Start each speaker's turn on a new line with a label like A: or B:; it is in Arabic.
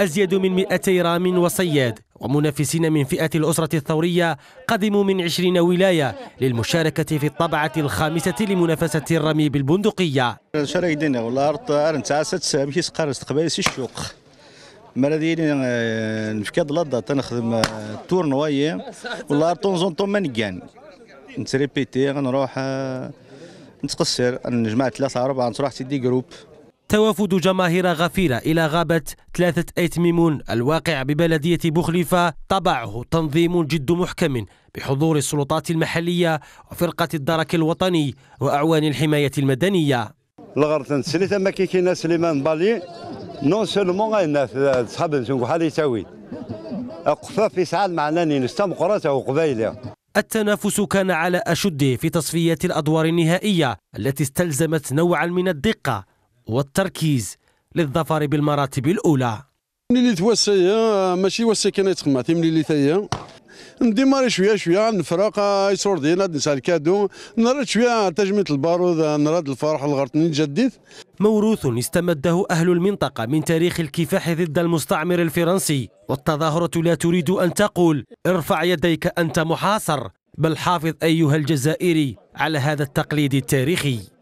A: أزيد من 200 رام وصياد ومنافسين من فئة الأسرة الثورية قدموا من 20 ولاية للمشاركة في الطبعة الخامسة لمنافسة الرمي بالبندقية
B: شارك دينا والله أرد أرنت عاسات مشي سقار استقبال الشوق مرادين نفكاد لضا تنخدم تور نوايا والله طون زون طون منكان نتريبيتي غنروح نتقصر نجمع ثلاثة أربعة نروح تيدي جروب
A: توافد جماهير غفيرة إلى غابة ثلاثة أيت ميمون الواقع ببلدية بوخليفة طبعه تنظيم جد محكم بحضور السلطات المحلية وفرقة الدرك الوطني وأعوان الحماية المدنية
C: الغرض سليت أما كي سليمان بالي نو سولمون غينا صحاب نسونكو حالي تاوي أقفاف يسعى معناني نستمقرة وقبيلة
A: التنافس كان على أشده في تصفيات الأدوار النهائية التي استلزمت نوعا من الدقة والتركيز للظفر بالمراتب الأولى
D: ملي توسيا آه، ماشي وسي كان يتخمع ملي ندي ماري شويه شويه نفرق آه، يصور دينا نسى الكادو نرد شويه آه، تجميت البارود نرد الفرح الغرطني الجديد موروث
A: استمده أهل المنطقة من تاريخ الكفاح ضد المستعمر الفرنسي والتظاهرة لا تريد أن تقول ارفع يديك أنت محاصر بل حافظ أيها الجزائري على هذا التقليد التاريخي